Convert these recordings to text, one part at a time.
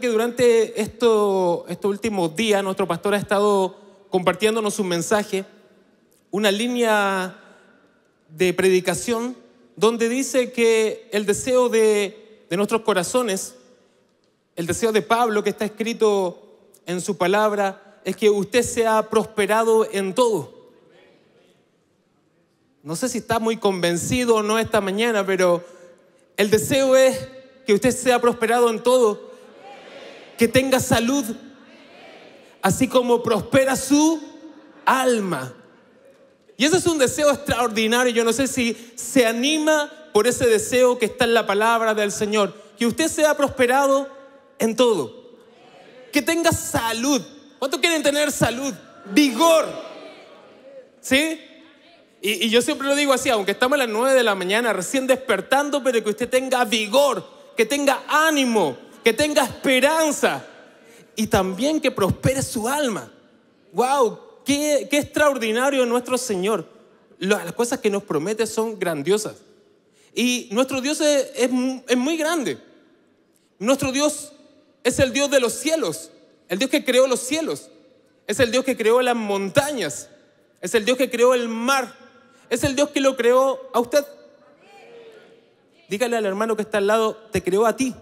que durante esto, estos últimos días nuestro pastor ha estado compartiéndonos un mensaje, una línea de predicación donde dice que el deseo de, de nuestros corazones, el deseo de Pablo que está escrito en su palabra, es que usted sea prosperado en todo. No sé si está muy convencido o no esta mañana, pero el deseo es que usted sea prosperado en todo que tenga salud, así como prospera su alma. Y ese es un deseo extraordinario. Yo no sé si se anima por ese deseo que está en la palabra del Señor. Que usted sea prosperado en todo. Que tenga salud. ¿Cuántos quieren tener salud? Vigor. ¿Sí? Y, yo siempre lo digo así, aunque estamos a las 9 de la mañana recién despertando, pero que usted tenga vigor, que tenga ánimo, que tenga esperanza y también que prospere su alma. ¡Wow! ¡Qué, extraordinario nuestro Señor! Las cosas que nos promete son grandiosas. Y nuestro Dios es, es muy grande. Nuestro Dios es el Dios de los cielos, el Dios que creó los cielos, es el Dios que creó las montañas, es el Dios que creó el mar, es el Dios que lo creó a usted. Dígale al hermano que está al lado, te creó a ti.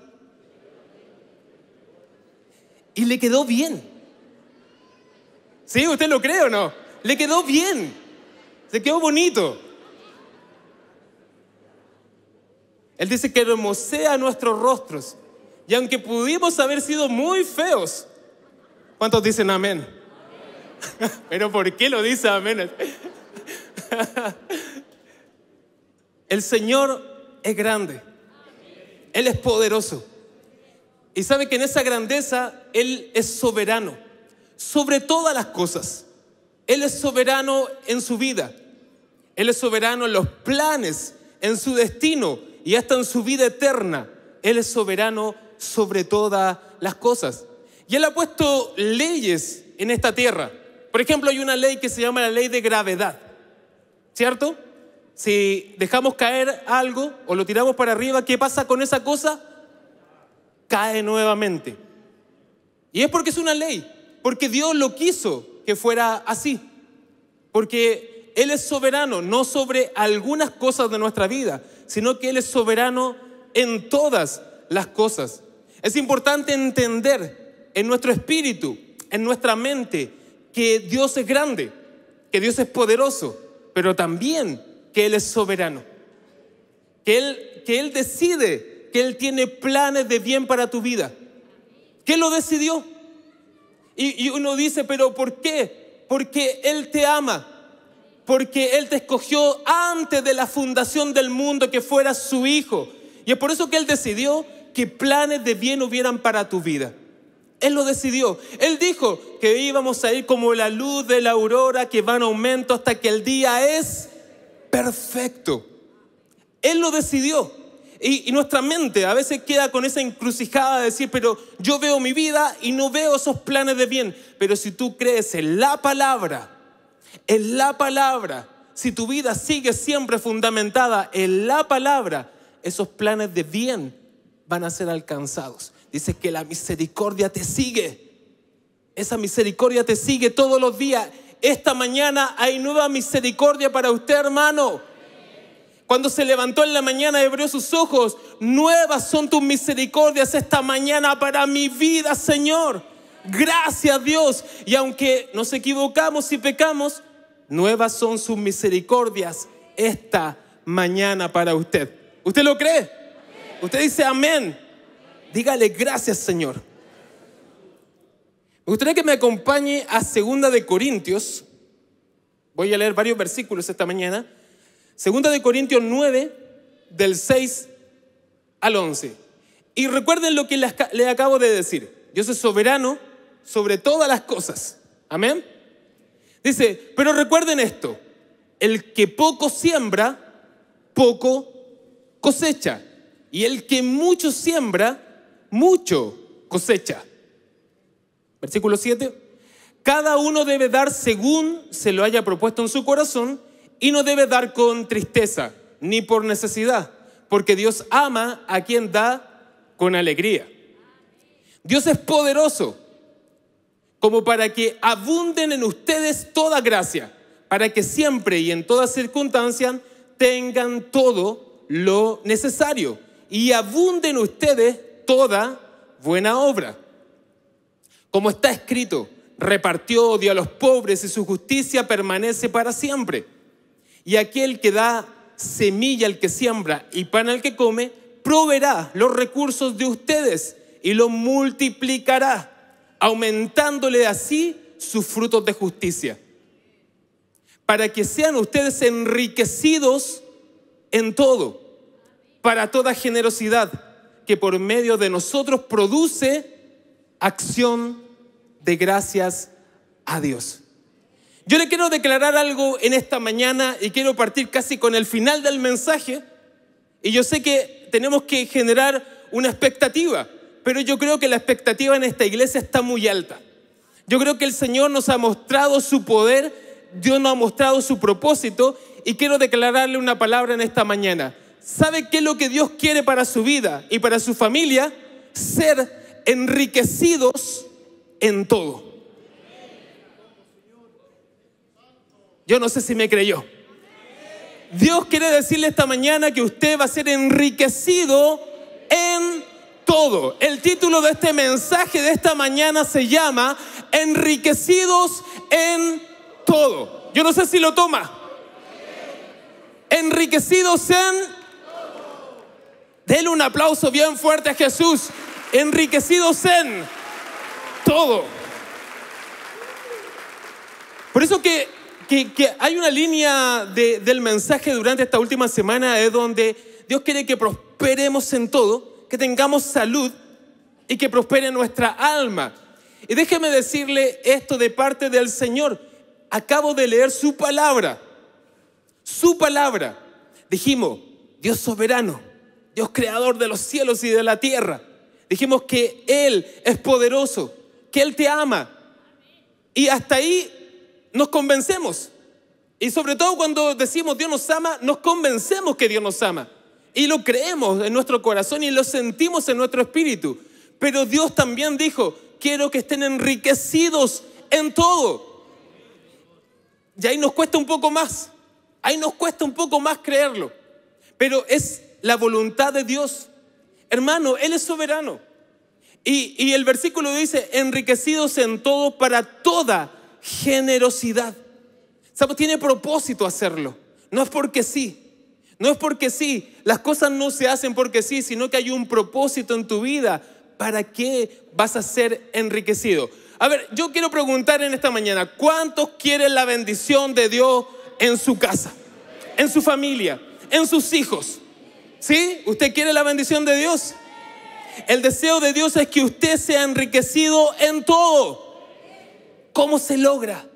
Y le quedó bien. ¿Sí? ¿Usted lo cree o no? Le quedó bien. Se quedó bonito. Él dice que hermosea nuestros rostros. Y aunque pudimos haber sido muy feos, ¿cuántos dicen amén? amén. Pero ¿por qué lo dice amén? El Señor es grande. Él es poderoso. Y sabe que en esa grandeza Él es soberano sobre todas las cosas. Él es soberano en su vida. Él es soberano en los planes, en su destino y hasta en su vida eterna. Él es soberano sobre todas las cosas. Y Él ha puesto leyes en esta tierra. Por ejemplo, hay una ley que se llama la ley de gravedad. ¿Cierto? Si dejamos caer algo o lo tiramos para arriba, ¿qué pasa con esa cosa? cae nuevamente. Y es porque es una ley, porque Dios lo quiso que fuera así, porque Él es soberano, no sobre algunas cosas de nuestra vida, sino que Él es soberano en todas las cosas. Es importante entender en nuestro espíritu, en nuestra mente, que Dios es grande, que Dios es poderoso, pero también que Él es soberano, que Él, que él decide que Él tiene planes de bien para tu vida. ¿Qué lo decidió? Y, uno dice, pero ¿por qué? Porque Él te ama porque Él te escogió antes de la fundación del mundo que fueras su hijo. Y es por eso que Él decidió que planes de bien hubieran para tu vida. Él lo decidió. Él dijo que íbamos a ir como la luz de la aurora que va en aumento hasta que el día es perfecto. Él lo decidió. Y, nuestra mente a veces queda con esa encrucijada de decir, pero yo veo mi vida y no veo esos planes de bien. Pero si tú crees en la palabra, en la palabra, si tu vida sigue siempre fundamentada en la palabra, esos planes de bien van a ser alcanzados. Dice que la misericordia te sigue. Esa misericordia te sigue todos los días. Esta mañana hay nueva misericordia para usted, hermano. Cuando se levantó en la mañana y abrió sus ojos, nuevas son tus misericordias esta mañana para mi vida, Señor. Gracias Dios. Y aunque nos equivocamos y pecamos, nuevas son sus misericordias esta mañana para usted. ¿Usted lo cree? Usted dice amén. Dígale gracias, Señor. Me gustaría que me acompañe a Segunda de Corintios. Voy a leer varios versículos esta mañana. Segunda de Corintios 9, del 6 al 11. Y recuerden lo que les acabo de decir. Dios es soberano sobre todas las cosas. Amén. Dice, pero recuerden esto. El que poco siembra, poco cosecha. Y el que mucho siembra, mucho cosecha. Versículo 7. Cada uno debe dar según se lo haya propuesto en su corazón y no debe dar con tristeza, ni por necesidad, porque Dios ama a quien da con alegría. Dios es poderoso como para que abunden en ustedes toda gracia, para que siempre y en toda circunstancia tengan todo lo necesario y abunden ustedes toda buena obra. Como está escrito, repartió odio a los pobres y su justicia permanece para siempre. Y aquel que da semilla al que siembra y pan al que come, proveerá los recursos de ustedes y los multiplicará, aumentándole así sus frutos de justicia, para que sean ustedes enriquecidos en todo, para toda generosidad que por medio de nosotros produce acción de gracias a Dios. Yo le quiero declarar algo en esta mañana y quiero partir casi con el final del mensaje. Y yo sé que tenemos que generar una expectativa, pero yo creo que la expectativa en esta iglesia está muy alta. Yo creo que el Señor nos ha mostrado su poder, Dios nos ha mostrado su propósito y quiero declararle una palabra en esta mañana. ¿Sabe qué es lo que Dios quiere para su vida y para su familia? Ser enriquecidos en todo. Yo no sé si me creyó. Dios quiere decirle esta mañana que usted va a ser enriquecido en todo. El título de este mensaje de esta mañana se llama Enriquecidos en todo. Yo no sé si lo toma. Enriquecidos en... denle un aplauso bien fuerte a Jesús. Enriquecidos en todo. Por eso que que, hay una línea del mensaje durante esta última semana es donde Dios quiere que prosperemos en todo, que tengamos salud y que prospere nuestra alma. Y déjeme decirle esto de parte del Señor. Acabo de leer su palabra. Su palabra. Dijimos, Dios soberano, Dios creador de los cielos y de la tierra. Dijimos que Él es poderoso, que Él te ama. Y hasta ahí nos convencemos. Y sobre todo cuando decimos Dios nos ama, nos convencemos que Dios nos ama. Y lo creemos en nuestro corazón y lo sentimos en nuestro espíritu. Pero Dios también dijo, quiero que estén enriquecidos en todo. Y ahí nos cuesta un poco más. Ahí nos cuesta un poco más creerlo. Pero es la voluntad de Dios. Hermano, Él es soberano. Y, y el versículo dice, enriquecidos en todo para toda generosidad. ¿Sabes? Tiene propósito hacerlo. No es porque sí. No es porque sí. Las cosas no se hacen porque sí, sino que hay un propósito en tu vida. ¿Para qué vas a ser enriquecido? A ver, yo quiero preguntar en esta mañana, ¿cuántos quieren la bendición de Dios en su casa, en su familia, en sus hijos? ¿Sí? ¿Usted quiere la bendición de Dios? El deseo de Dios es que usted sea enriquecido en todo. ¿Cómo se logra?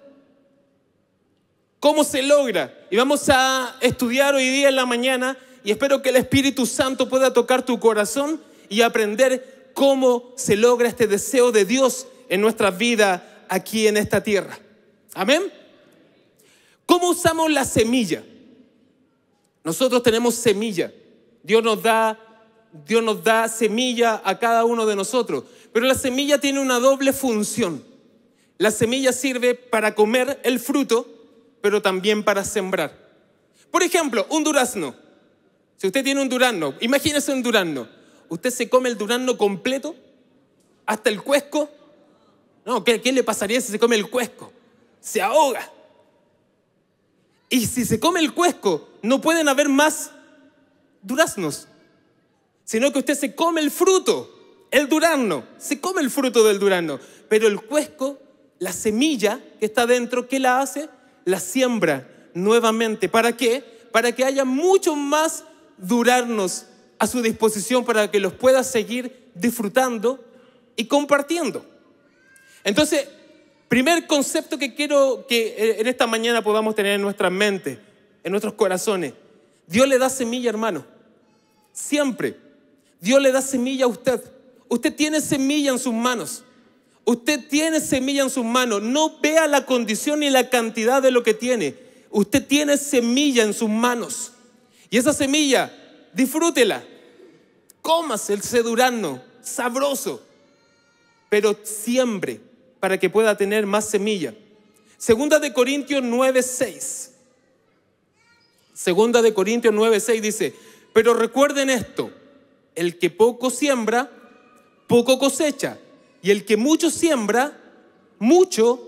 ¿Cómo se logra? Y vamos a estudiar hoy día en la mañana y espero que el Espíritu Santo pueda tocar tu corazón y aprender cómo se logra este deseo de Dios en nuestra vida aquí en esta tierra. Amén. ¿Cómo usamos la semilla? Nosotros tenemos semilla. Dios nos da Dios nos da semilla a cada uno de nosotros, pero la semilla tiene una doble función. La semilla sirve para comer el fruto, pero también para sembrar. Por ejemplo, un durazno. Si usted tiene un durazno, imagínese un durazno. ¿Usted se come el durazno completo? ¿Hasta el cuesco? No, ¿qué, ¿qué, le pasaría si se come el cuesco? Se ahoga. Y si se come el cuesco, no pueden haber más duraznos, sino que usted se come el fruto, el durazno, se come el fruto del durazno, pero el cuesco la semilla que está dentro, ¿qué la hace? La siembra nuevamente. ¿Para qué? Para que haya mucho más durarnos a su disposición para que los pueda seguir disfrutando y compartiendo. Entonces, primer concepto que quiero que eh, en esta mañana podamos tener en nuestras mentes, en nuestros corazones. Dios le da semilla, hermano. Siempre. Dios le da semilla a usted. Usted tiene semilla en sus manos. Usted tiene semilla en sus manos. No vea la condición ni la cantidad de lo que tiene. Usted tiene semilla en sus manos. Y esa semilla, disfrútela. Cómase el sedurano, sabroso. Pero siembre para que pueda tener más semilla. Segunda de Corintios 9:6. Segunda de Corintios 9:6 dice, "Pero recuerden esto, el que poco siembra, poco cosecha." Y el que mucho siembra, mucho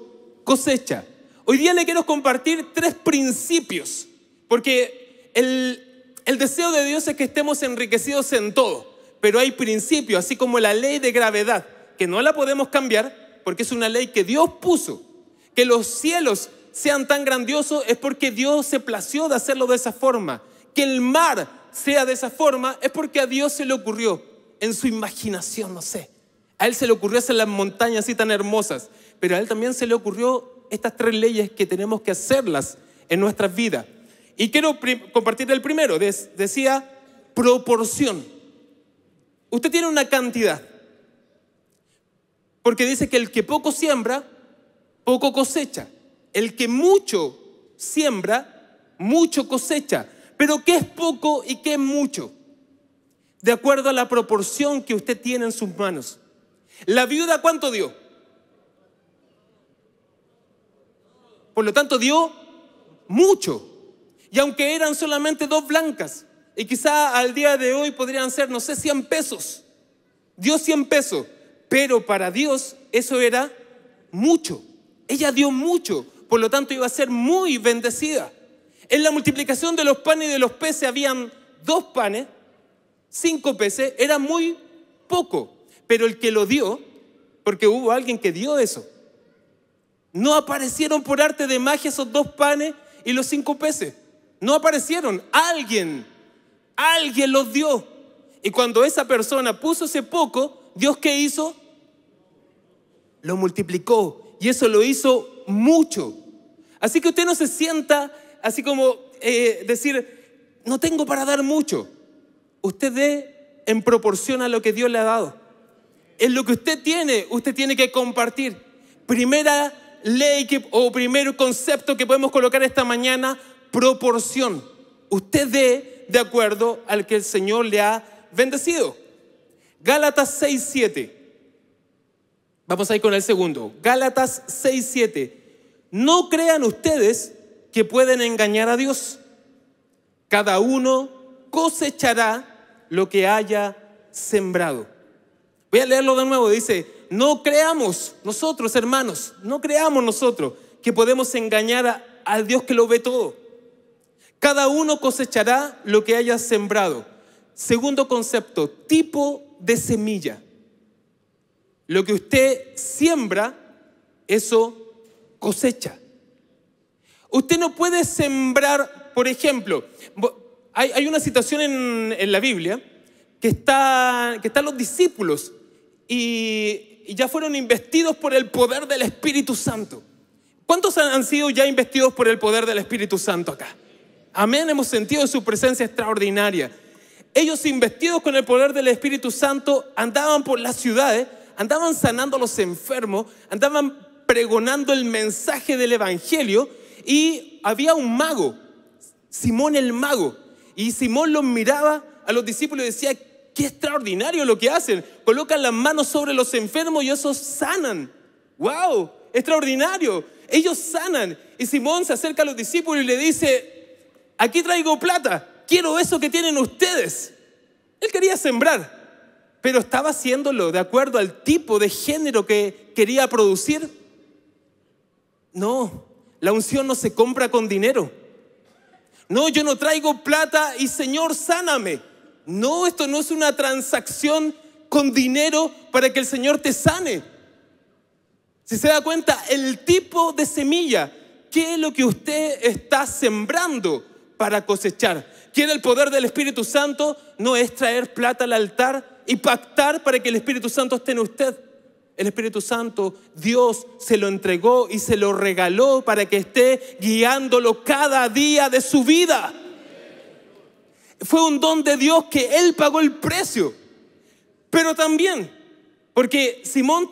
cosecha. Hoy día le quiero compartir tres principios, porque el, el deseo de Dios es que estemos enriquecidos en todo, pero hay principios, así como la ley de gravedad, que no la podemos cambiar, porque es una ley que Dios puso. Que los cielos sean tan grandiosos es porque Dios se plació de hacerlo de esa forma. Que el mar sea de esa forma es porque a Dios se le ocurrió en su imaginación, no sé. A él se le ocurrió hacer las montañas así tan hermosas, pero a él también se le ocurrió estas tres leyes que tenemos que hacerlas en nuestras vidas. Y quiero compartir el primero. decía proporción. Usted tiene una cantidad. Porque dice que el que poco siembra, poco cosecha. El que mucho siembra, mucho cosecha. Pero ¿qué es poco y qué es mucho? De acuerdo a la proporción que usted tiene en sus manos. ¿La viuda cuánto dio? Por lo tanto, dio mucho. Y aunque eran solamente dos blancas, y quizá al día de hoy podrían ser, no sé, 100 pesos. Dio 100 pesos, pero para Dios eso era mucho. Ella dio mucho, por lo tanto iba a ser muy bendecida. En la multiplicación de los panes y de los peces habían dos panes, cinco peces, era muy poco. Pero el que lo dio, porque hubo alguien que dio eso, no aparecieron por arte de magia esos dos panes y los cinco peces. No aparecieron. Alguien, alguien los dio. Y cuando esa persona puso ese poco, Dios qué hizo? Lo multiplicó. Y eso lo hizo mucho. Así que usted no se sienta así como eh, decir, no tengo para dar mucho. Usted dé en proporción a lo que Dios le ha dado en lo que usted tiene, usted tiene que compartir. Primera ley o primer concepto que podemos colocar esta mañana, proporción. Usted dé de acuerdo al que el Señor le ha bendecido. Gálatas 6.7. Vamos a ir con el segundo. Gálatas 6.7. No crean ustedes que pueden engañar a Dios. Cada uno cosechará lo que haya sembrado. Voy a leerlo de nuevo. Dice, no creamos nosotros, hermanos, no creamos nosotros que podemos engañar al Dios que lo ve todo. Cada uno cosechará lo que haya sembrado. Segundo concepto, tipo de semilla. Lo que usted siembra, eso cosecha. Usted no puede sembrar, por ejemplo, hay, una situación en, en, la Biblia que, está, que están los discípulos y, ya fueron investidos por el poder del Espíritu Santo. ¿Cuántos han sido ya investidos por el poder del Espíritu Santo acá? Amén, hemos sentido su presencia extraordinaria. Ellos investidos con el poder del Espíritu Santo andaban por las ciudades, andaban sanando a los enfermos, andaban pregonando el mensaje del Evangelio y había un mago, Simón el mago, y Simón los miraba a los discípulos y decía, Qué extraordinario lo que hacen. Colocan las manos sobre los enfermos y esos sanan. ¡Wow! Extraordinario. Ellos sanan. Y Simón se acerca a los discípulos y le dice, aquí traigo plata, quiero eso que tienen ustedes. Él quería sembrar, pero estaba haciéndolo de acuerdo al tipo de género que quería producir. No, la unción no se compra con dinero. No, yo no traigo plata y Señor, sáname. No, esto no es una transacción con dinero para que el Señor te sane. Si se da cuenta, el tipo de semilla, ¿qué es lo que usted está sembrando para cosechar? ¿Quiere el poder del Espíritu Santo? No es traer plata al altar y pactar para que el Espíritu Santo esté en usted. El Espíritu Santo, Dios se lo entregó y se lo regaló para que esté guiándolo cada día de su vida fue un don de Dios que él pagó el precio. Pero también, porque eh, Simón,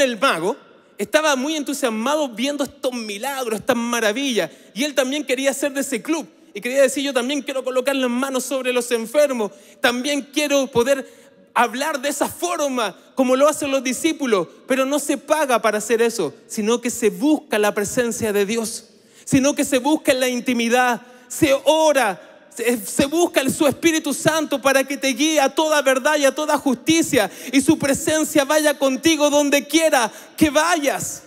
el mago estaba muy entusiasmado viendo estos milagros, estas maravillas, y él también quería ser de ese club. Y quería decir, yo también quiero colocar las manos sobre los enfermos, también quiero poder hablar de esa forma, como lo hacen los discípulos, pero no se paga para hacer eso, sino que se busca la presencia de Dios, sino que se busca la intimidad, se ora, se busca su Espíritu Santo para que te guíe a toda verdad y a toda justicia y su presencia vaya contigo donde quiera que vayas.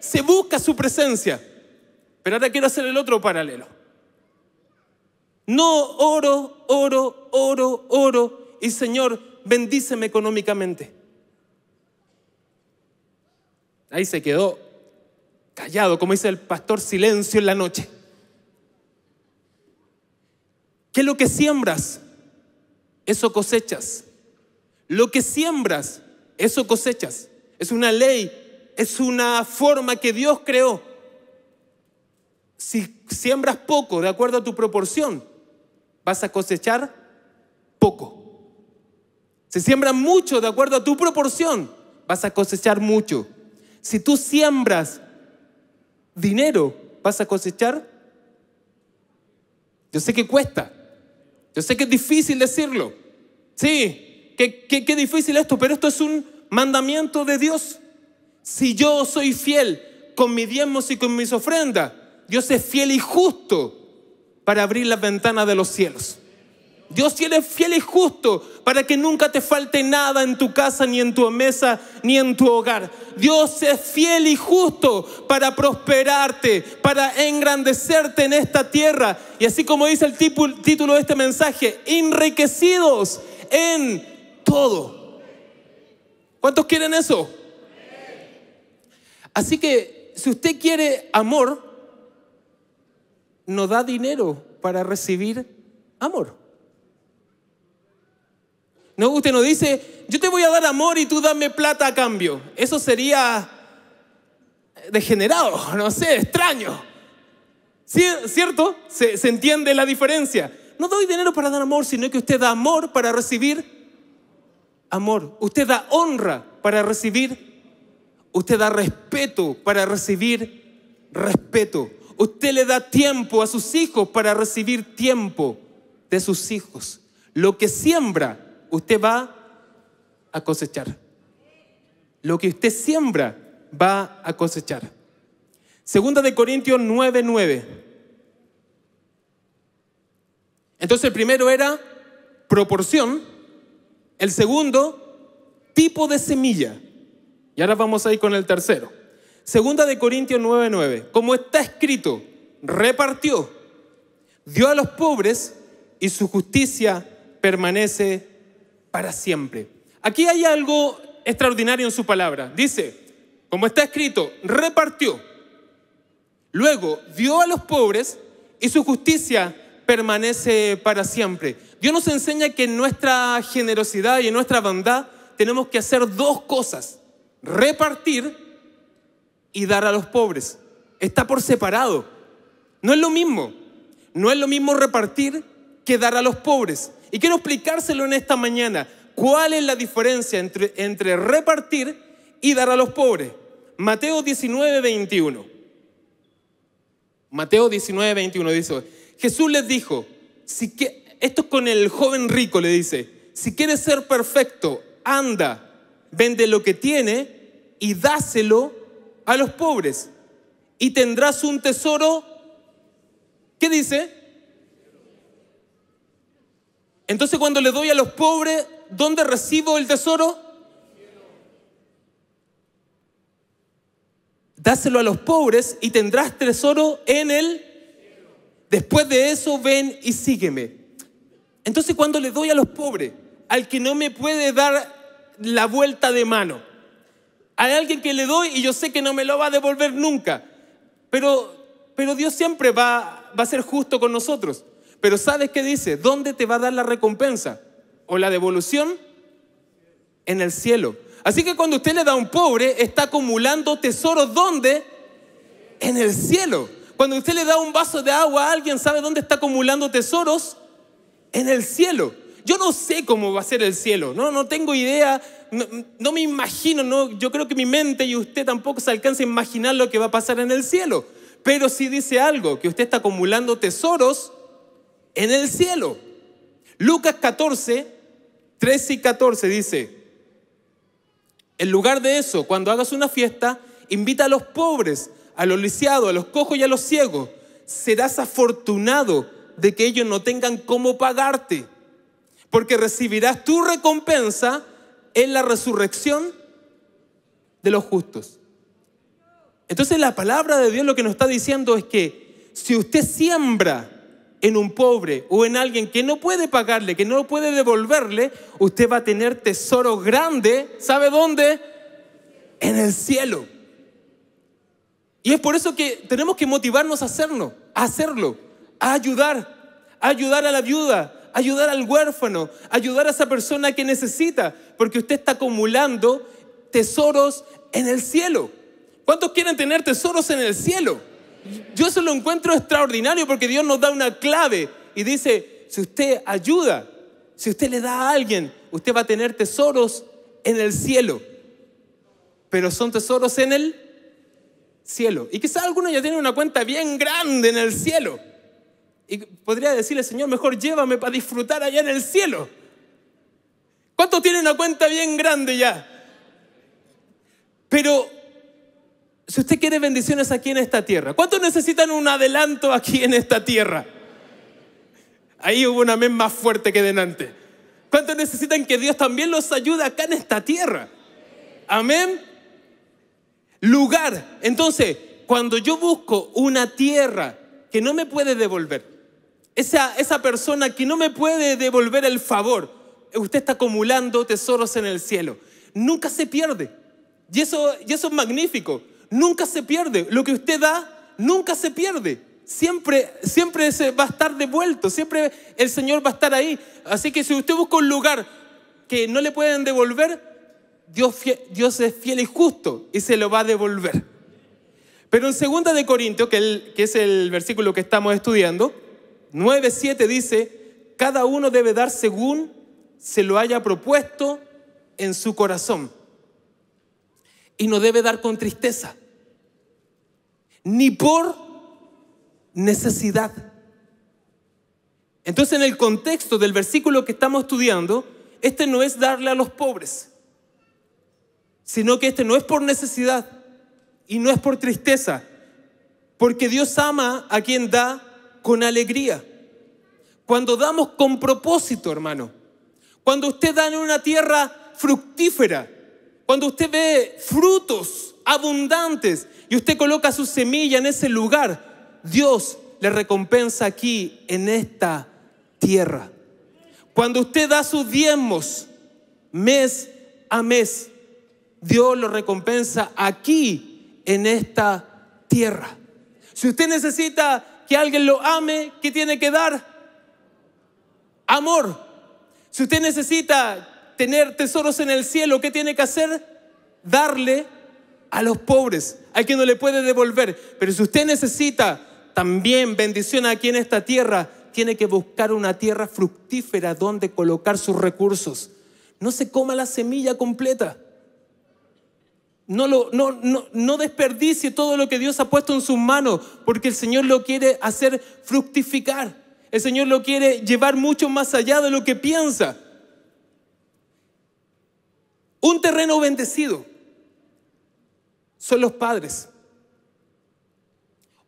Se busca su presencia. Pero ahora quiero hacer el otro paralelo. No oro, oro, oro, oro y Señor, bendíceme económicamente. Ahí se quedó callado, como dice el pastor, silencio en la noche lo que siembras, eso cosechas. Lo que siembras, eso cosechas. Es una ley, es una forma que Dios creó. Si siembras poco, de acuerdo a tu proporción, vas a cosechar poco. Si siembras mucho, de acuerdo a tu proporción, vas a cosechar mucho. Si tú siembras dinero, vas a cosechar. Yo sé que cuesta, yo sé que es difícil decirlo. Sí, que, que, difícil esto, pero esto es un mandamiento de Dios. Si yo soy fiel con mis diezmos y con mis ofrendas, Dios es fiel y justo para abrir las ventanas de los cielos. Dios es fiel y justo para que nunca te falte nada en tu casa, ni en tu mesa, ni en tu hogar. Dios es fiel y justo para prosperarte, para engrandecerte en esta tierra. Y así como dice el título de este mensaje, enriquecidos en todo. ¿Cuántos quieren eso? Así que si usted quiere amor, no da dinero para recibir amor. No, usted no dice, yo te voy a dar amor y tú dame plata a cambio. Eso sería degenerado, no sé, extraño. ¿Cierto? Se, se entiende la diferencia. No doy dinero para dar amor, sino que usted da amor para recibir amor. Usted da honra para recibir Usted da respeto para recibir respeto. Usted le da tiempo a sus hijos para recibir tiempo de sus hijos. Lo que siembra usted va a cosechar. Lo que usted siembra va a cosechar. Segunda de Corintios 9:9. Entonces el primero era proporción, el segundo tipo de semilla. Y ahora vamos a ir con el tercero. Segunda de Corintios 9:9. Como está escrito, repartió, dio a los pobres y su justicia permanece para siempre. Aquí hay algo extraordinario en su palabra. Dice, como está escrito, repartió. Luego dio a los pobres y su justicia permanece para siempre. Dios nos enseña que en nuestra generosidad y en nuestra bondad tenemos que hacer dos cosas. Repartir y dar a los pobres. Está por separado. No es lo mismo. No es lo mismo repartir que dar a los pobres. Y quiero explicárselo en esta mañana. ¿Cuál es la diferencia entre, entre repartir y dar a los pobres? Mateo 19, 21. Mateo 19, 21 dice, Jesús les dijo, si que, esto es con el joven rico, le dice, si quieres ser perfecto, anda, vende lo que tiene y dáselo a los pobres y tendrás un tesoro, ¿qué dice? Entonces cuando le doy a los pobres, ¿dónde recibo el tesoro? Dáselo a los pobres y tendrás tesoro en él. Después de eso, ven y sígueme. Entonces cuando le doy a los pobres, al que no me puede dar la vuelta de mano, a alguien que le doy y yo sé que no me lo va a devolver nunca, pero, pero Dios siempre va a ser justo con nosotros. Pero ¿sabes qué dice? ¿Dónde te va a dar la recompensa? ¿O la devolución? En el cielo. Así que cuando usted le da a un pobre, está acumulando tesoros ¿dónde? En el cielo. Cuando usted le da un vaso de agua a alguien, ¿sabe dónde está acumulando tesoros? En el cielo. Yo no sé cómo va a ser el cielo, no, no tengo idea, no, me imagino, no, yo creo que mi mente y usted tampoco se alcanza a imaginar lo que va a pasar en el cielo. Pero si dice algo, que usted está acumulando tesoros en el cielo. Lucas 14, 13 y 14 dice, en lugar de eso, cuando hagas una fiesta, invita a los pobres, a los lisiados, a los cojos y a los ciegos. Serás afortunado de que ellos no tengan cómo pagarte, porque recibirás tu recompensa en la resurrección de los justos. Entonces la palabra de Dios lo que nos está diciendo es que si usted siembra en un pobre o en alguien que no puede pagarle, que no puede devolverle, usted va a tener tesoro grande, ¿sabe dónde? En el cielo. Y es por eso que tenemos que motivarnos a hacerlo, a hacerlo, a ayudar, a ayudar a la viuda, a ayudar al huérfano, a ayudar a esa persona que necesita, porque usted está acumulando tesoros en el cielo. ¿Cuántos quieren tener tesoros en el cielo? yo eso lo encuentro extraordinario porque Dios nos da una clave y dice, si usted ayuda, si usted le da a alguien, usted va a tener tesoros en el cielo, pero son tesoros en el cielo. Y quizás alguno ya tiene una cuenta bien grande en el cielo. Y podría decirle, Señor, mejor llévame para disfrutar allá en el cielo. ¿Cuántos tienen una cuenta bien grande ya? Pero si usted quiere bendiciones aquí en esta tierra, ¿cuántos necesitan un adelanto aquí en esta tierra? Ahí hubo un amén más fuerte que delante. ¿Cuántos necesitan que Dios también los ayude acá en esta tierra? Amén. Lugar. Entonces, cuando yo busco una tierra que no me puede devolver, esa, esa persona que no me puede devolver el favor, usted está acumulando tesoros en el cielo. Nunca se pierde. Y eso, y eso es magnífico nunca se pierde. Lo que usted da, nunca se pierde. Siempre, siempre va a estar devuelto, siempre el Señor va a estar ahí. Así que si usted busca un lugar que no le pueden devolver, Dios, Dios es fiel y justo y se lo va a devolver. Pero en 2 de Corintios, que, que es el versículo que estamos estudiando, 9.7 dice, cada uno debe dar según se lo haya propuesto en su corazón. Y no debe dar con tristeza ni por necesidad. Entonces en el contexto del versículo que estamos estudiando, este no es darle a los pobres, sino que este no es por necesidad y no es por tristeza, porque Dios ama a quien da con alegría. Cuando damos con propósito, hermano, cuando usted da en una tierra fructífera, cuando usted ve frutos abundantes, y usted coloca su semilla en ese lugar, Dios le recompensa aquí, en esta tierra. Cuando usted da sus diezmos mes a mes, Dios lo recompensa aquí, en esta tierra. Si usted necesita que alguien lo ame, ¿qué tiene que dar? Amor. Si usted necesita tener tesoros en el cielo, ¿qué tiene que hacer? Darle a los pobres, hay quien no le puede devolver. Pero si usted necesita también bendición aquí en esta tierra, tiene que buscar una tierra fructífera donde colocar sus recursos. No se coma la semilla completa. No, lo, no, no desperdicie todo lo que Dios ha puesto en sus manos, porque el Señor lo quiere hacer fructificar. El Señor lo quiere llevar mucho más allá de lo que piensa. Un terreno bendecido son los padres.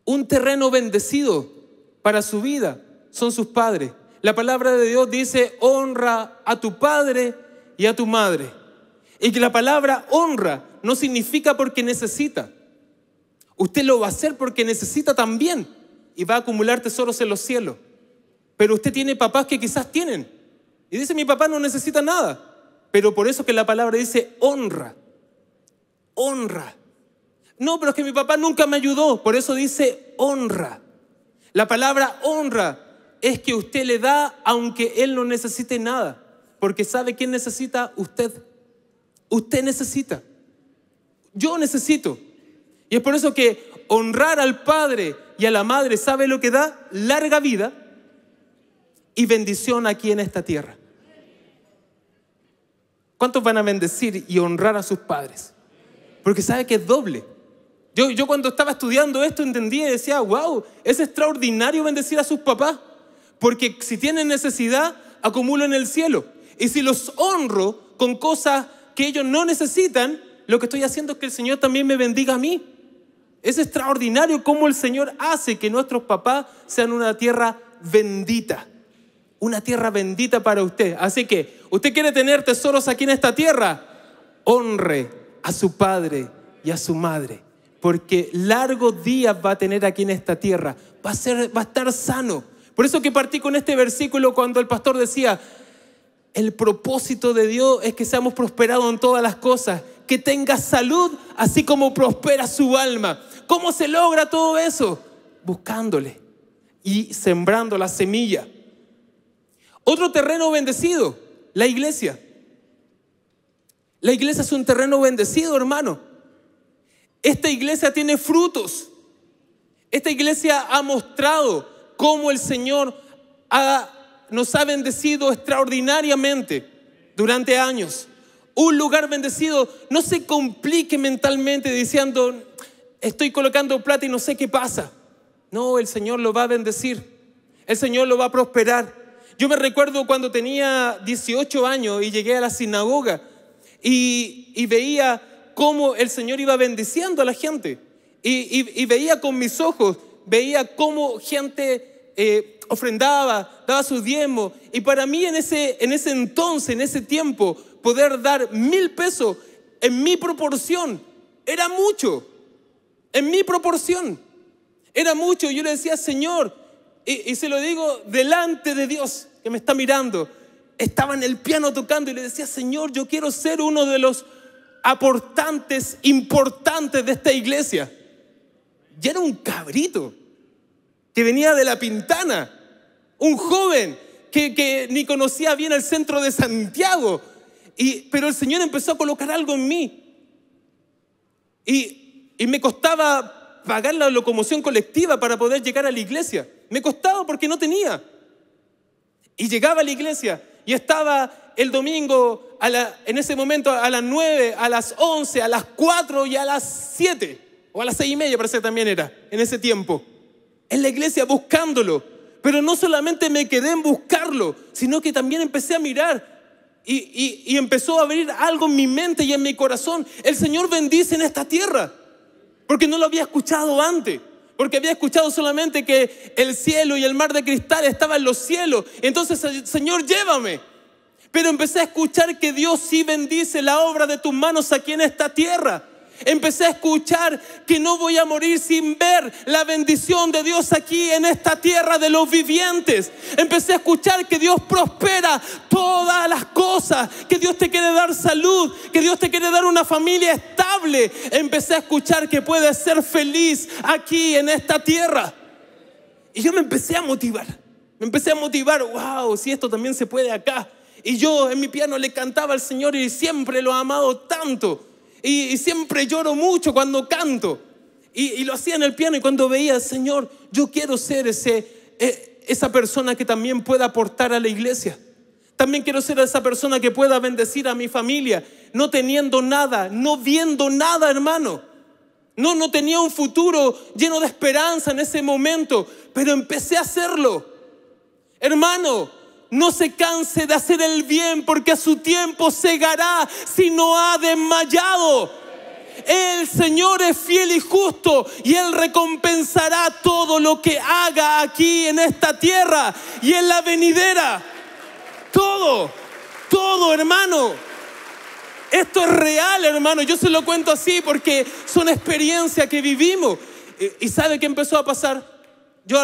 Un terreno bendecido para su vida son sus padres. La palabra de Dios dice, honra a tu padre y a tu madre. Y que la palabra honra no significa porque necesita. Usted lo va a hacer porque necesita también y va a acumular tesoros en los cielos. Pero usted tiene papás que quizás tienen. Y dice, mi papá no necesita nada. Pero por eso que la palabra dice honra. Honra. No, pero es que mi papá nunca me ayudó. Por eso dice honra. La palabra honra es que usted le da aunque él no necesite nada. Porque sabe quién necesita usted. Usted necesita. Yo necesito. Y es por eso que honrar al padre y a la madre sabe lo que da larga vida y bendición aquí en esta tierra. ¿Cuántos van a bendecir y honrar a sus padres? Porque sabe que es doble. Yo, cuando estaba estudiando esto entendía y decía, wow, es extraordinario bendecir a sus papás, porque si tienen necesidad, acumulo en el cielo. Y si los honro con cosas que ellos no necesitan, lo que estoy haciendo es que el Señor también me bendiga a mí. Es extraordinario cómo el Señor hace que nuestros papás sean una tierra bendita. Una tierra bendita para usted. Así que, usted quiere tener tesoros aquí en esta tierra, honre a su padre y a su madre. Porque largos días va a tener aquí en esta tierra. Va a, ser, va a estar sano. Por eso que partí con este versículo cuando el pastor decía, el propósito de Dios es que seamos prosperados en todas las cosas, que tenga salud, así como prospera su alma. ¿Cómo se logra todo eso? Buscándole y sembrando la semilla. Otro terreno bendecido, la iglesia. La iglesia es un terreno bendecido, hermano. Esta iglesia tiene frutos. Esta iglesia ha mostrado cómo el Señor nos ha bendecido extraordinariamente durante años. Un lugar bendecido no se complique mentalmente diciendo, estoy colocando plata y no sé qué pasa. No, el Señor lo va a bendecir. El Señor lo va a prosperar. Yo me recuerdo cuando tenía 18 años y llegué a la sinagoga y veía cómo el Señor iba bendiciendo a la gente. Y, veía con mis ojos, veía cómo gente eh, ofrendaba, daba su diezmo. Y para mí en ese, en ese entonces, en ese tiempo, poder dar mil pesos en mi proporción era mucho. En mi proporción era mucho. Yo le decía, Señor, y se lo digo delante de Dios que me está mirando, estaba en el piano tocando y le decía, Señor, yo quiero ser uno de los aportantes importantes de esta iglesia. y era un cabrito que venía de la pintana, un joven que, ni conocía bien el centro de Santiago, y, pero el Señor empezó a colocar algo en mí. Y, y me costaba pagar la locomoción colectiva para poder llegar a la iglesia. Me costaba porque no tenía. Y llegaba a la iglesia y estaba el domingo en ese momento a las 9, a las 11, a las 4 y a las 7, o a las 6 y media parece que también era, en ese tiempo, en la iglesia buscándolo. Pero no solamente me quedé en buscarlo, sino que también empecé a mirar y, y empezó a abrir algo en mi mente y en mi corazón. El Señor bendice en esta tierra, porque no lo había escuchado antes porque había escuchado solamente que el cielo y el mar de cristal estaban en los cielos. Entonces, Señor, llévame. Pero empecé a escuchar que Dios sí bendice la obra de tus manos aquí en esta tierra. Empecé a escuchar que no voy a morir sin ver la bendición de Dios aquí en esta tierra de los vivientes. Empecé a escuchar que Dios prospera todas las cosas, que Dios te quiere dar salud, que Dios te quiere dar una familia estable. Empecé a escuchar que puedes ser feliz aquí en esta tierra. Y yo me empecé a motivar. Me empecé a motivar, wow, si esto también se puede acá. Y yo en mi piano le cantaba al Señor y siempre lo ha amado tanto. Y, siempre lloro mucho cuando canto. Y, lo hacía en el piano y cuando veía, Señor, yo quiero ser ese, e, esa persona que también pueda aportar a la iglesia. También quiero ser esa persona que pueda bendecir a mi familia, no teniendo nada, no viendo nada, hermano. No, no tenía un futuro lleno de esperanza en ese momento, pero empecé a hacerlo. Hermano, no se canse de hacer el bien porque a su tiempo segará si no ha desmayado. El Señor es fiel y justo y Él recompensará todo lo que haga aquí en esta tierra y en la venidera. Todo, todo hermano. Esto es real hermano. Yo se lo cuento así porque una experiencia que vivimos. ¿Y sabe qué empezó a pasar? Yo,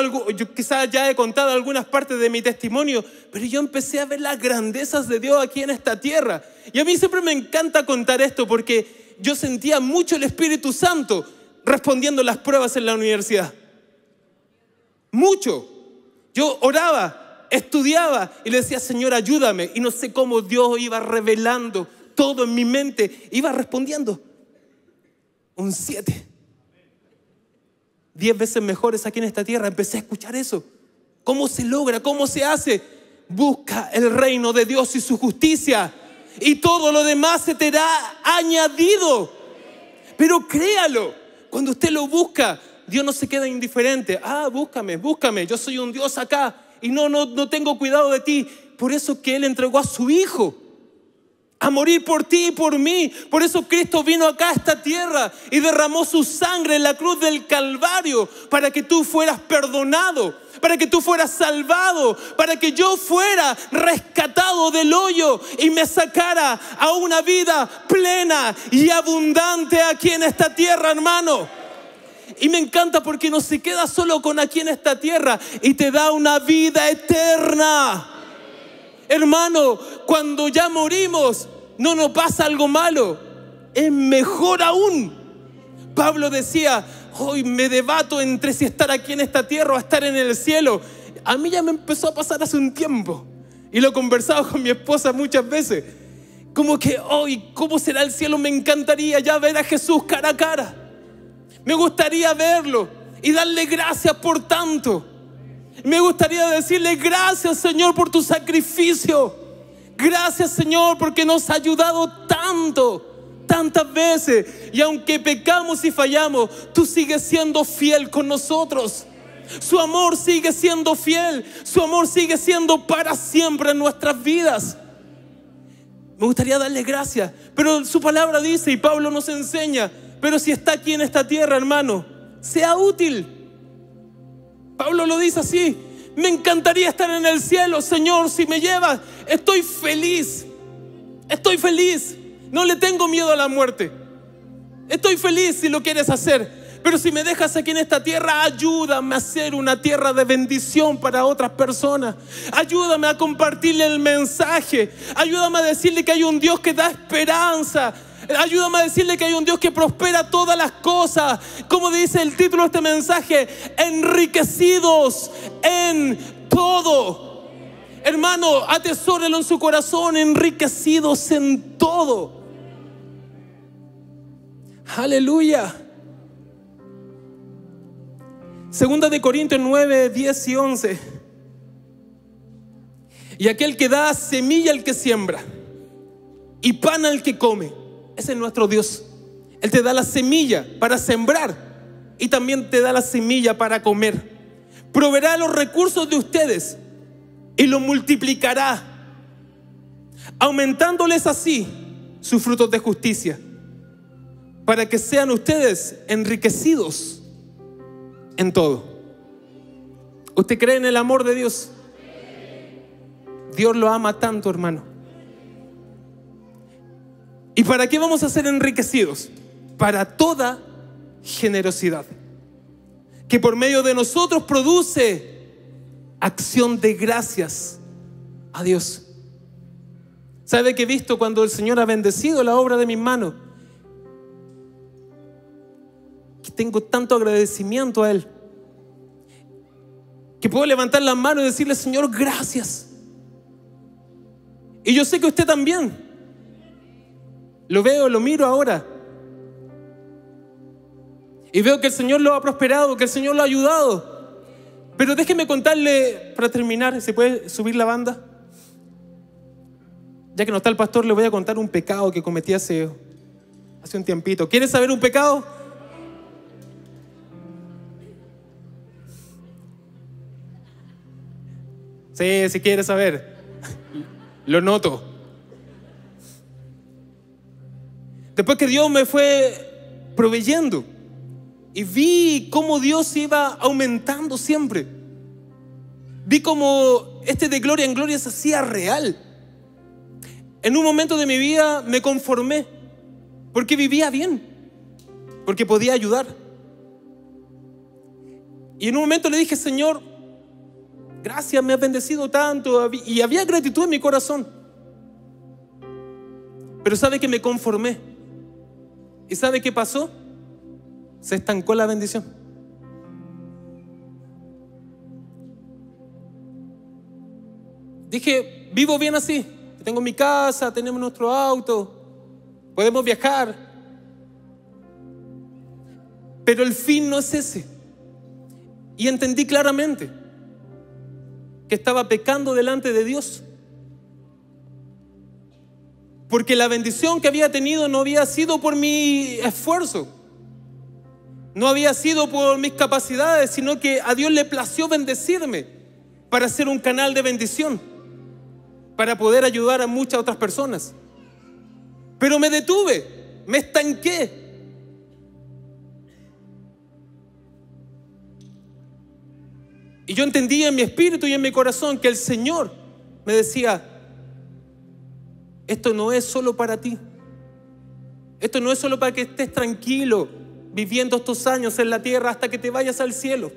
quizás ya he contado algunas partes de mi testimonio, pero yo empecé a ver las grandezas de Dios aquí en esta tierra. Y a mí siempre me encanta contar esto porque yo sentía mucho el Espíritu Santo respondiendo las pruebas en la universidad. Mucho. Yo oraba, estudiaba y le decía, Señor, ayúdame. Y no sé cómo Dios iba revelando todo en mi mente, iba respondiendo. Un 7 diez veces mejores aquí en esta tierra. Empecé a escuchar eso. ¿Cómo se logra? ¿Cómo se hace? Busca el reino de Dios y su justicia. Y todo lo demás se te da añadido. Pero créalo, cuando usted lo busca, Dios no se queda indiferente. Ah, búscame, búscame, yo soy un Dios acá y no, no, no tengo cuidado de ti. Por eso que Él entregó a su Hijo a morir por ti y por mí. Por eso Cristo vino acá a esta tierra y derramó su sangre en la cruz del Calvario para que tú fueras perdonado, para que tú fueras salvado, para que yo fuera rescatado del hoyo y me sacara a una vida plena y abundante aquí en esta tierra, hermano. Y me encanta porque no se queda solo con aquí en esta tierra y te da una vida eterna. Hermano, cuando ya morimos, no nos pasa algo malo. Es mejor aún. Pablo decía, hoy me debato entre si estar aquí en esta tierra o estar en el cielo. A mí ya me empezó a pasar hace un tiempo. Y lo he conversado con mi esposa muchas veces. Como que hoy, ¿cómo será el cielo? Me encantaría ya ver a Jesús cara a cara. Me gustaría verlo y darle gracias por tanto. Me gustaría decirle gracias Señor por tu sacrificio. Gracias Señor porque nos ha ayudado tanto tantas veces. Y aunque pecamos y fallamos, tú sigues siendo fiel con nosotros. Su amor sigue siendo fiel. Su amor sigue siendo para siempre en nuestras vidas. Me gustaría darle gracias. Pero su palabra dice, y Pablo nos enseña, pero si está aquí en esta tierra, hermano, sea útil. Pablo lo dice así. Me encantaría estar en el cielo, Señor, si me llevas. Estoy feliz. Estoy feliz. No le tengo miedo a la muerte. Estoy feliz si lo quieres hacer. Pero si me dejas aquí en esta tierra, ayúdame a ser una tierra de bendición para otras personas. Ayúdame a compartirle el mensaje. Ayúdame a decirle que hay un Dios que da esperanza. Ayúdame a decirle que hay un Dios que prospera todas las cosas. Como dice el título de este mensaje, enriquecidos en todo. Hermano, atesórelo en su corazón, enriquecidos en todo. Aleluya. Segunda de Corintios 9, 10 y 11. Y aquel que da semilla al que siembra y pan al que come ese es nuestro Dios. Él te da la semilla para sembrar y también te da la semilla para comer. Proveerá los recursos de ustedes y los multiplicará, aumentándoles así sus frutos de justicia, para que sean ustedes enriquecidos en todo. ¿Usted cree en el amor de Dios? Dios lo ama tanto, hermano ¿Y para qué vamos a ser enriquecidos? Para toda generosidad, que por medio de nosotros produce acción de gracias a Dios. ¿Sabe que he visto cuando el Señor ha bendecido la obra de mis manos? Que tengo tanto agradecimiento a Él. Que puedo levantar la mano y decirle, Señor, gracias. Y yo sé que usted también. Lo veo, lo miro ahora. Y veo que el Señor lo ha prosperado, que el Señor lo ha ayudado. Pero déjeme contarle, para terminar, ¿se puede subir la banda? Ya que no está el pastor, le voy a contar un pecado que cometí hace, hace un tiempito. ¿Quieres saber un pecado? Sí, si quiere quieres saber. Lo noto. Después que Dios me fue proveyendo y vi cómo Dios iba aumentando siempre. Vi cómo este de gloria en gloria se hacía real. En un momento de mi vida me conformé porque vivía bien, porque podía ayudar. Y en un momento le dije, Señor, gracias, me has bendecido tanto. Y había gratitud en mi corazón. Pero sabe que me conformé. ¿Y sabe qué pasó? Se estancó la bendición. Dije, vivo bien así. Tengo mi casa, tenemos nuestro auto, podemos viajar. Pero el fin no es ese. Y entendí claramente que estaba pecando delante de Dios porque la bendición que había tenido no había sido por mi esfuerzo, no había sido por mis capacidades, sino que a Dios le plació bendecirme para ser un canal de bendición, para poder ayudar a muchas otras personas. Pero me detuve, me estanqué. Y yo entendía en mi espíritu y en mi corazón que el Señor me decía, esto no es solo para ti. Esto no es solo para que estés tranquilo viviendo estos años en la tierra hasta que te vayas al cielo.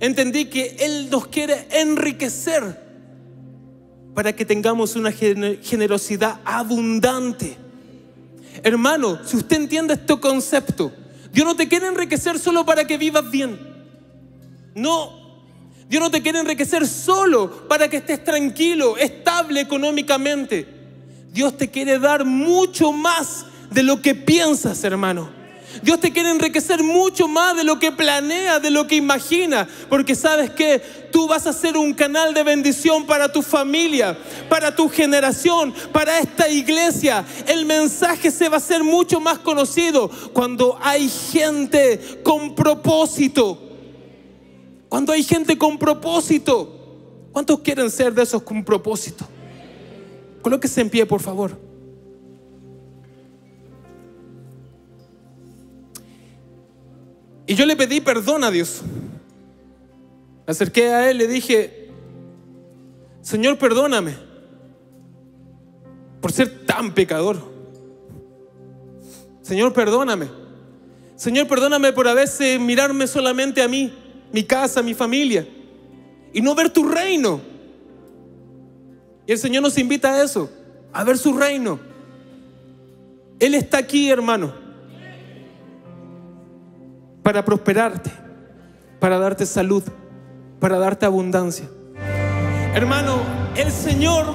Entendí que Él nos quiere enriquecer para que tengamos una generosidad abundante. Hermano, si usted entiende este concepto, Dios no te quiere enriquecer solo para que vivas bien. No, Dios no te quiere enriquecer solo para que estés tranquilo, estable económicamente. Dios te quiere dar mucho más de lo que piensas, hermano. Dios te quiere enriquecer mucho más de lo que planea, de lo que imagina, porque sabes que tú vas a ser un canal de bendición para tu familia, para tu generación, para esta iglesia. El mensaje se va a ser mucho más conocido cuando hay gente con propósito. Cuando hay gente con propósito. ¿Cuántos quieren ser de esos con propósito? Colóquese en pie, por favor. Y yo le pedí perdón a Dios. acerqué a Él, le dije, Señor, perdóname por ser tan pecador. Señor, perdóname. Señor, perdóname por a veces mirarme solamente a mí, mi casa, mi familia, y no ver tu reino. Y el Señor nos invita a eso, a ver su reino. Él está aquí, hermano, para prosperarte, para darte salud, para darte abundancia. Hermano, el Señor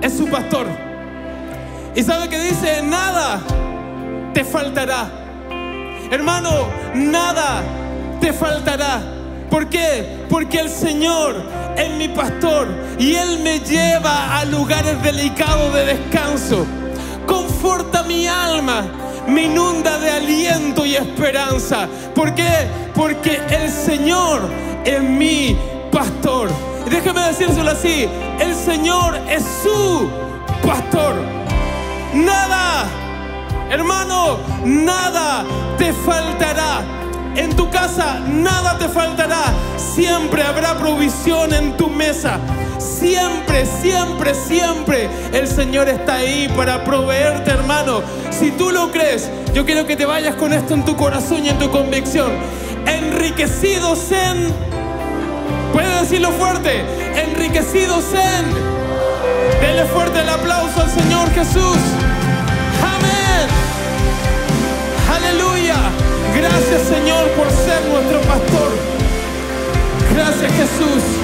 es su pastor. Y sabe que dice, nada te faltará. Hermano, nada te faltará. ¿Por qué? Porque el Señor es mi pastor y Él me lleva a lugares delicados de descanso. Conforta mi alma, me inunda de aliento y esperanza. ¿Por qué? Porque el Señor es mi pastor. Déjeme decírselo así, el Señor es su pastor. Nada, hermano, nada te faltará en tu casa nada te faltará. Siempre habrá provisión en tu mesa. Siempre, siempre, siempre el Señor está ahí para proveerte, hermano. Si tú lo crees, yo quiero que te vayas con esto en tu corazón y en tu convicción. Enriquecidos en... Puedes decirlo fuerte. Enriquecidos en... Dele fuerte el aplauso al Señor Jesús. Gracias Señor por ser nuestro pastor. Gracias Jesús.